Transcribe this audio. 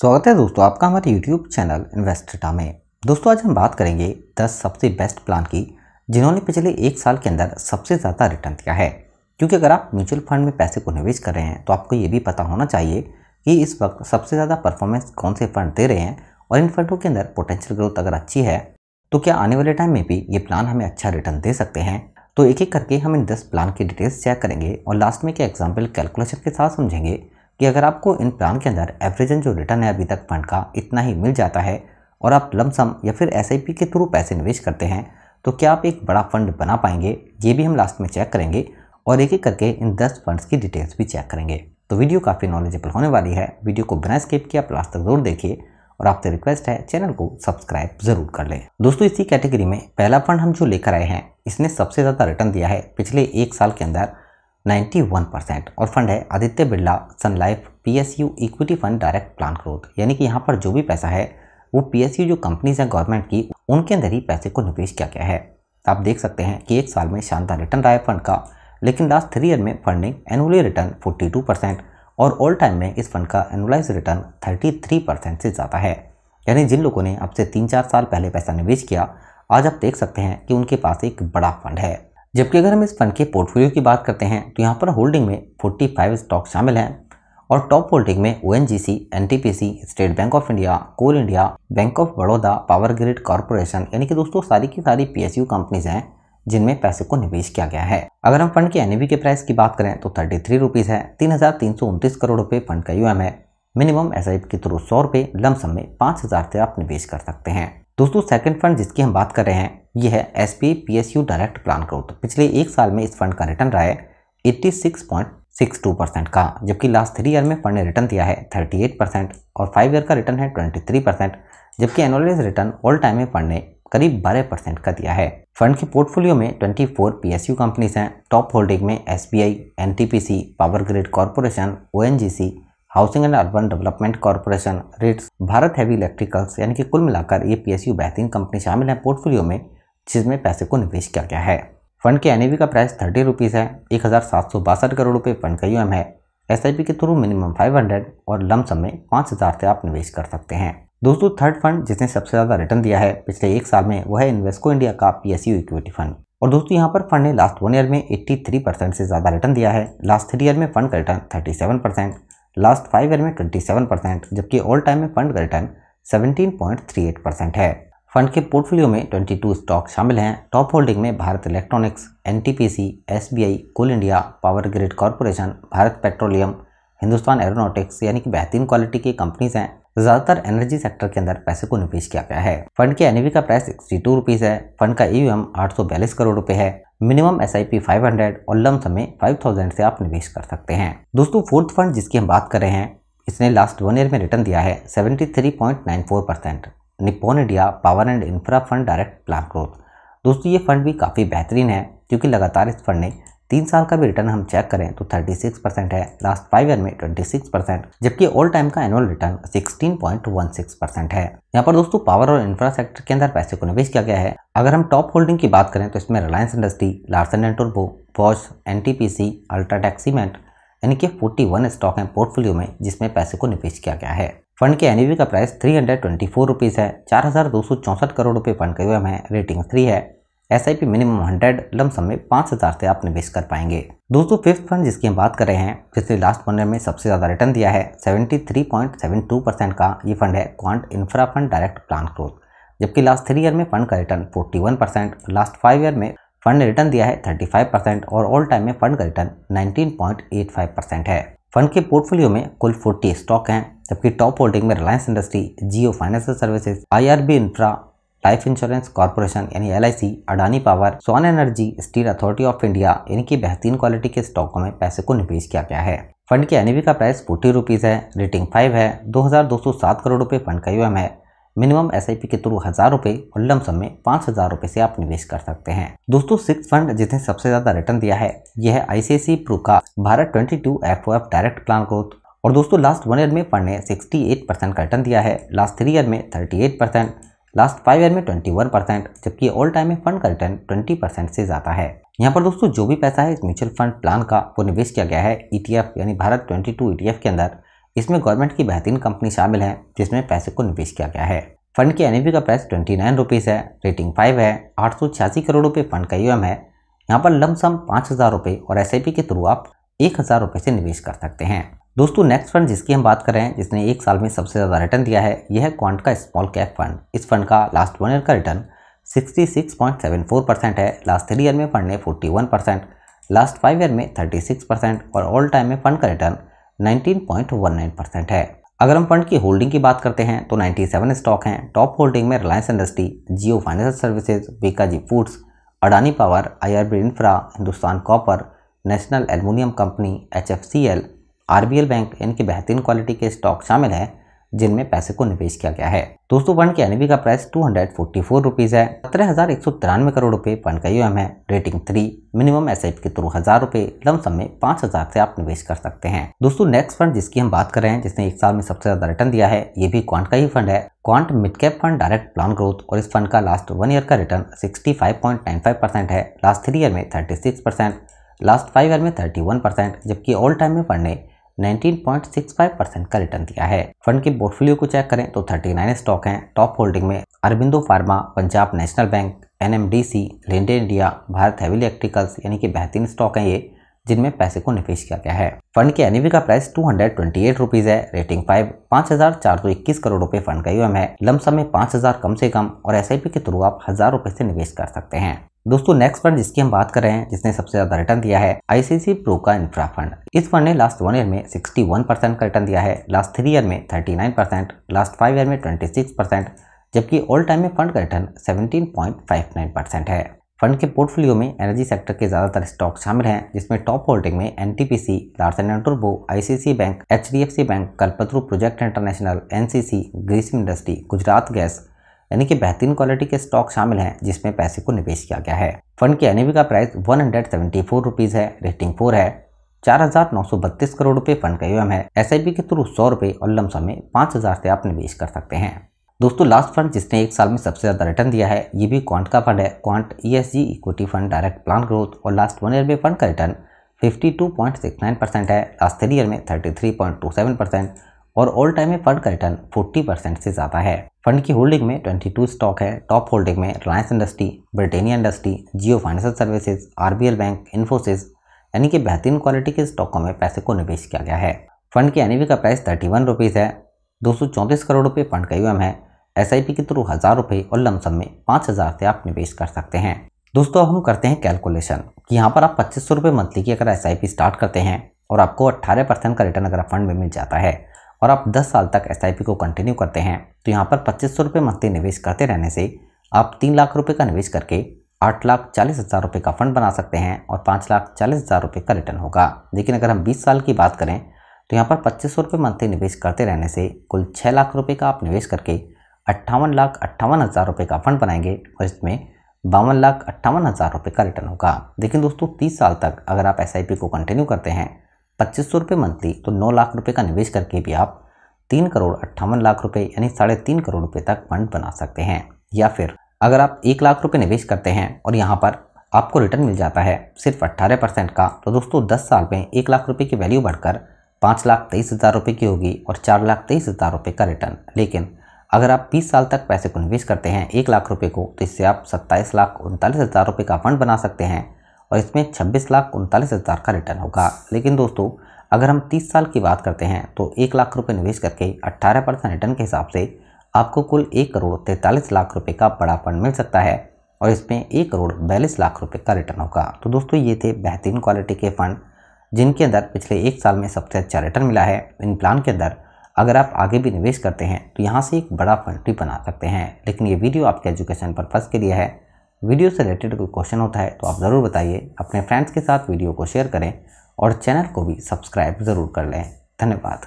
स्वागत है दोस्तों आपका हमारे YouTube चैनल इन्वेस्टा में दोस्तों आज हम बात करेंगे 10 सबसे बेस्ट प्लान की जिन्होंने पिछले एक साल के अंदर सबसे ज़्यादा रिटर्न दिया है क्योंकि अगर आप म्यूचुअल फंड में पैसे को निवेश कर रहे हैं तो आपको ये भी पता होना चाहिए कि इस वक्त सबसे ज़्यादा परफॉर्मेंस कौन से फंड दे रहे हैं और इन फंडों के अंदर पोटेंशियल ग्रोथ अगर अच्छी है तो क्या आने वाले टाइम में भी ये प्लान हमें अच्छा रिटर्न दे सकते हैं तो एक एक करके हम इन दस प्लान की डिटेल्स चेक करेंगे और लास्ट में क्या एग्जाम्पल कैलकुलेशन के साथ समझेंगे कि अगर आपको इन प्लान के अंदर एवरेजन जो रिटर्न है अभी तक फंड का इतना ही मिल जाता है और आप लमसम या फिर एस के थ्रू पैसे निवेश करते हैं तो क्या आप एक बड़ा फंड बना पाएंगे ये भी हम लास्ट में चेक करेंगे और एक एक करके इन दस फंड्स की डिटेल्स भी चेक करेंगे तो वीडियो काफ़ी नॉलेजेबल होने वाली है वीडियो को बिना स्किप किया आप लास्ट तक जरूर देखिए और आपसे रिक्वेस्ट है चैनल को सब्सक्राइब जरूर कर लें दोस्तों इसी कैटेगरी में पहला फंड हम जो लेकर आए हैं इसने सबसे ज़्यादा रिटर्न दिया है पिछले एक साल के अंदर 91 परसेंट और फंड है Aditya Birla Sun Life P equity fund direct plan growth यानी कि यहाँ पर जो भी पैसा है वो पी जो कंपनीज हैं गवर्नमेंट की उनके अंदर ही पैसे को निवेश किया गया है आप देख सकते हैं कि एक साल में शानदार रिटर्न रहा है फंड का लेकिन लास्ट थ्री ईयर में funding annually return two percent और ऑल टाइम में इस फंड का एनुअलाइज रिटर्न थ्री परसेंट से ज़्यादा है यानी जिन लोगों ने आपसे तीन चार साल पहले पैसा निवेश किया आज आप देख सकते हैं कि उनके पास एक बड़ा फंड है जबकि अगर हम इस फंड के पोर्टफोलियो की बात करते हैं तो यहाँ पर होल्डिंग में 45 स्टॉक शामिल हैं और टॉप होल्डिंग में O N State Bank of India Coal India Bank of Baroda Power Grid Corporation यानी कि दोस्तों सारी की सारी पी कंपनीज हैं जिनमें पैसे को निवेश किया गया है अगर हम फंड के एन के प्राइस की बात करें तो थर्टी थ्री रुपीज़ है तीन हज़ार तीन सौ उनतीस करोड़ रुपये फंड का यू है मिनिमम एस के थ्रू सौ रुपये लमसम में पाँच हज़ार से आप निवेश कर सकते हैं दोस्तों सेकंड फंड जिसकी हम बात कर रहे हैं यह है S P P S U direct plan growth पिछले एक साल में इस फंड का रिटर्न रहा है eighty six point six two percent का जबकि लास्ट थ्री ईयर में फंड ने रिटर्न दिया है थर्टी एट परसेंट और फाइव ईयर का रिटर्न है ट्वेंटी थ्री परसेंट जबकि एनुअलाइज रिटर्न ऑल टाइम में फंड ने करीब बारह परसेंट का दिया है फंड के पोर्टफोलियो में twenty four P S U companies हैं टॉप होल्डिंग में S B I N T P C Power Grid Corporation O N G C Housing and Urban Development Corporation RITES Bharat heavy electricals यानी कि कुल मिलाकर ये PSU बेहतरीन company शामिल है पोर्टफोलियो में जिसमें पैसे को निवेश किया गया है फंड के एन का प्राइस थर्टी रुपीज़ है एक हज़ार सात सौ बासठ करोड़ रुपये फंड का यू है एस के थ्रू मिनिमम हंड्रेड और लम सम में हजार से आप निवेश कर सकते हैं दोस्तों थर्ड फंड जिसने सबसे ज़्यादा रिटर्न दिया है पिछले एक साल में वह है इन्वेस्को इंडिया का पी इक्विटी फंड और दोस्तों यहाँ पर फंड ने लास्ट वन ईयर में 83 परसेंट से ज़्यादा रिटर्न दिया है लास्ट थ्री ईयर में फंड का return 37 percent last five year में 27 परसेंट जबकि ऑल टाइम में फंड का रिटर्न 17.38 परसेंट है फंड के पोर्टफोलियो में 22 स्टॉक शामिल हैं टॉप होल्डिंग में Bharat Electronics NTPC SBI Coal India Power Grid Corporation Bharat Petroleum Hindustan Aeronautics यानी कि बेहतरीन क्वालिटी की कंपनीज हैं ज्यादातर एनर्जी सेक्टर के अंदर पैसे को निवेश किया गया है फंड के एनवी का प्राइस सिक्सटी टू रुपीज है फंड का ईवीएम e आठ सौ बयालीस करोड़ रुपए है minimum S I P five hundred और लम समय फाइव थाउजेंड से आप निवेश कर सकते हैं दोस्तों फोर्थ फंड जिसकी हम बात कर रहे हैं इसने लास्ट वन ईयर में रिटर्न दिया है seventy three point nine four percent Nippon India power and infra fund direct plan growth दोस्तों ये फंड भी काफ़ी बेहतरीन है क्योंकि लगातार इस फंड ने तीन साल का भी रिटर्न हम चेक करें तो 36 परसेंट है लास्ट फाइव ईयर में 26 परसेंट जबकि ओल्ड टाइम का एनुअल रिटर्न 16.16 परसेंट है यहाँ पर दोस्तों पावर और इंफ्रास्ट्रक्चर के अंदर पैसे को निवेश किया गया है अगर हम टॉप होल्डिंग की बात करें तो इसमें रिलायंस इंडस्ट्री लार्सन एंड टूर्बो फॉज N T P C UltraTech cement यानी कि वन स्टॉक है पोर्टफोलियो में जिसमें पैसे को निवेश किया गया है फंड के एनईवी e का price three hundred twenty four rupees है चार हज़ार दो सौ चौंसठ करोड़ रुपये फंड के यूएम है रेटिंग थ्री है S I P minimum hundred lump sum में पाँच हज़ार से आप निवेश कर पाएंगे दोस्तों फिफ्थ फंड जिसकी हम बात कर रहे हैं जिसने लास्ट ईयर में सबसे ज़्यादा रिटर्न दिया है 73.72 परसेंट का ये फंड है Quant infra fund direct plan growth जबकि लास्ट थ्री ईयर में फंड का return 41 percent last five year में फंड ने रिटर्न दिया है 35 परसेंट और ऑल टाइम में फंड का रिटर्न फाइव परसेंट है फंड के पोर्टफोलियो में कुल 40 स्टॉक हैं जबकि टॉप होल्डिंग में Reliance industry Jio financial services I infra life insurance corporation यानी एल अडानी पावर सोन energy steel authority of India कि बेहतरीन क्वालिटी के स्टॉकों में पैसे को निवेश किया गया है फंड के एनईवी का प्राइस फोर्टी रुपीज़ है रेटिंग फाइव है दो करोड़ रुपए फंड का यूएम है मिनिमम एस के थ्रू हज़ार रुपये और लमसम में पाँच हज़ार रुपये से आप निवेश कर सकते हैं दोस्तों सिक्स फंड जिसने सबसे ज़्यादा रिटर्न दिया है यह है आईसीआईसी प्रो का Bharat twenty two F F direct plan growth और दोस्तों लास्ट वन ईयर में फंड ने 68 परसेंट का रिटर्न दिया है लास्ट थ्री ईयर में eight percent last five year में ट्वेंटी वन परसेंट जबकि ऑल टाइम में फंड का रिटर्न ट्वेंटी परसेंट से ज़्यादा है यहाँ पर दोस्तों जो भी पैसा है इस म्यूचुअल फंड प्लान का वो निवेश किया गया है ईटीएफ e यानी भारत ट्वेंटी ईटीएफ e के अंदर इसमें गवर्नमेंट की बेहतरीन कंपनी शामिल है जिसमें पैसे को निवेश किया गया है फंड की एन का प्राइस ट्वेंटी नाइन रुपीज़ है रेटिंग फाइव है आठ सौ छियासी करोड़ रुपये फंड का यूएम e है यहाँ पर लमसम पाँच हज़ार रुपये और एस के थ्रू आप एक हज़ार रुपये से निवेश कर सकते हैं दोस्तों नेक्स्ट फंड जिसकी हम बात कर रहे हैं जिसने एक साल में सबसे ज़्यादा रिटर्न दिया है यह है क्वांट का स्मॉल कैप फंड इस फंड का लास्ट वन ईयर का रिटर्न 66.74 परसेंट है लास्ट थ्री ईयर में फंड ने 41 परसेंट लास्ट फाइव ईयर में 36 परसेंट और ऑल टाइम में फंड का रिटर्न नाइनटीन परसेंट है अगर हम फंड की होल्डिंग की बात करते हैं तो नाइन्टी स्टॉक हैं टॉप होल्डिंग में Reliance industry Jio financial services Bikaji foods Adani power I infra Hindustan copper national aluminium company H RBL bank यानी कि बेहतरीन क्वालिटी के स्टॉक शामिल हैं जिनमें पैसे को निवेश किया गया है दोस्तों फंड की एनबी का price two hundred forty four rupees है सत्रह हजार एक सौ तिरानवे करोड़ रुपए फंड का यूएम है रेटिंग थ्री मिनिमम एसेट के थ्रू हजार रुपए लमसम में पांच हजार से आप निवेश कर सकते हैं दोस्तों नेक्स्ट फंड जिसकी हम बात कर रहे हैं जिसने एक साल में सबसे ज्यादा रिटर्न दिया है ये भी क्वांट का ही फंड है Quant mid cap fund direct plan growth और इस फंड का लास्ट वन ईयर का return sixty five point nine five percent है लास्ट थ्री ईयर में thirty six percent last five year में थर्टी वन परसेंट जबकि all time में fund ने 19.65 परसेंट का रिटर्न दिया है फंड के पोर्टफोलियो को चेक करें तो 39 स्टॉक हैं टॉप होल्डिंग में Aurobindo pharma Punjab national bank N M India Bharat heavy electricals यानी कि बेहतरीन स्टॉक हैं ये जिनमें पैसे को निवेश किया गया है फंड के एनईवी का price two hundred twenty eight rupees है रेटिंग फाइव पाँच हजार चार सौ इक्कीस करोड़ रुपए फंड का यूएम है लमसम में पाँच हजार कम से कम और एसआईपी के थ्रू आप हजार रुपए से निवेश कर सकते हैं दोस्तों नेक्स्ट फंड जिसकी हम बात कर रहे हैं जिसने सबसे ज्यादा रिटर्न दिया है आईसीसी प्रो का इंफ्रा फंड इस फंड ने लास्ट वन ईयर में 61 परसेंट का रिटर्न दिया है लास्ट थ्री ईयर में 39 परसेंट लास्ट फाइव ईयर में 26 परसेंट जबकि ऑल टाइम में फंड का रिटर्न 17.59 परसेंट है फंड के पोर्टफोलियो में एनर्जी सेक्टर के ज़्यादातर स्टॉक शामिल हैं जिसमें टॉप होल्डिंग में N T P C Larsen and Toubro ICICI bank H D F C bank Kalpataru project international NCC Grasim industry Gujarat gas यानी कि बेहतरीन क्वालिटी के स्टॉक शामिल हैं जिसमें पैसे को निवेश किया गया है फंड के एन का प्राइस वन हंड्रेड है रेटिंग फोर है चार हजार नौ सौ बत्तीस करोड़ रुपए फंड का एम है एस के थ्रू सौ रुपए और लमसम में पाँच हजार से आप निवेश कर सकते हैं दोस्तों लास्ट फंड जिसने एक साल में सबसे ज़्यादा रिटर्न दिया है ये भी क्वांट का फंड है क्वांट जी equity fund direct plan growth और लास्ट वन ईयर में फंड का रिटर्न 52.69 परसेंट है लास्ट थ्री ईयर में 33.27 परसेंट और ऑल टाइम में फंड का रिटर्न 40 परसेंट से ज़्यादा है फंड की होल्डिंग में 22 स्टॉक है टॉप होल्डिंग में Reliance industry Britannia industry Jio financial services RBL bank Infosys यानी कि बेहतरीन क्वालिटी के स्टॉकों में पैसे को निवेश किया गया है फंड की एन का प्राइस थर्टी वन है दो करोड़ रुपये फंड का यू है एस के थ्रू हज़ार रुपये और लमसम में पाँच हज़ार से आप निवेश कर सकते हैं दोस्तों हम करते हैं कैलकुलेशन कि यहाँ पर आप पच्चीस सौ रुपये मंथली की अगर एस स्टार्ट करते हैं और आपको अट्ठारह परसेंट का रिटर्न अगर फंड में मिल जाता है और आप 10 साल तक एस को कंटिन्यू करते हैं तो यहाँ पर पच्चीस सौ रुपये मंथली निवेश करते रहने से आप तीन लाख रुपये का निवेश करके आठ लाख चालीस हज़ार रुपये का फंड बना सकते हैं और पाँच लाख चालीस हज़ार रुपये का रिटर्न होगा लेकिन अगर हम बीस साल की बात करें तो यहाँ पर पच्चीस सौ रुपये मंथली निवेश करते रहने से कुल छः लाख रुपये का आप निवेश करके अट्ठावन लाख अट्ठावन हज़ार रुपये का फंड बनाएंगे और इसमें बावन लाख अट्ठावन हज़ार रुपये का रिटर्न होगा लेकिन दोस्तों तीस साल तक अगर आप एस को कंटिन्यू करते हैं पच्चीस सौ रुपये मंथली तो नौ लाख रुपये का निवेश करके भी आप तीन करोड़ अट्ठावन लाख रुपये यानी साढ़े तीन करोड़ रुपये तक फंड बना सकते हैं या फिर अगर आप एक लाख रुपये निवेश करते हैं और यहाँ पर आपको रिटर्न मिल जाता है सिर्फ अट्ठारह परसेंट का तो दोस्तों दस साल में एक लाख रुपये की वैल्यू बढ़कर पाँच लाख तेईस हज़ार रुपये की होगी और चार लाख तेईस हज़ार रुपये का रिटर्न लेकिन अगर आप 20 साल तक पैसे को निवेश करते हैं एक लाख रुपये को तो इससे आप सत्ताईस लाख उनतालीस हज़ार रुपये का फंड बना सकते हैं और इसमें छब्बीस लाख उनतालीस हज़ार का रिटर्न होगा लेकिन दोस्तों अगर हम तीस साल की बात करते हैं तो एक लाख रुपये निवेश करके अट्ठारह परसेंट रिटर्न के हिसाब से आपको कुल एक करोड़ तैंतालीस लाख रुपये का बड़ा फंड मिल सकता है और इसमें एक करोड़ बयालीस लाख रुपये का रिटर्न होगा तो दोस्तों ये थे बेहतरीन क्वालिटी के फंड जिनके अंदर पिछले एक साल में सबसे अच्छा रिटर्न मिला है इन प्लान के अंदर अगर आप आगे भी निवेश करते हैं तो यहाँ से एक बड़ा फंड भी बना सकते हैं लेकिन ये वीडियो आपके एजुकेशन पर्पज़ के लिए है वीडियो से रिलेटेड कोई क्वेश्चन होता है तो आप ज़रूर बताइए अपने फ्रेंड्स के साथ वीडियो को शेयर करें और चैनल को भी सब्सक्राइब ज़रूर कर लें धन्यवाद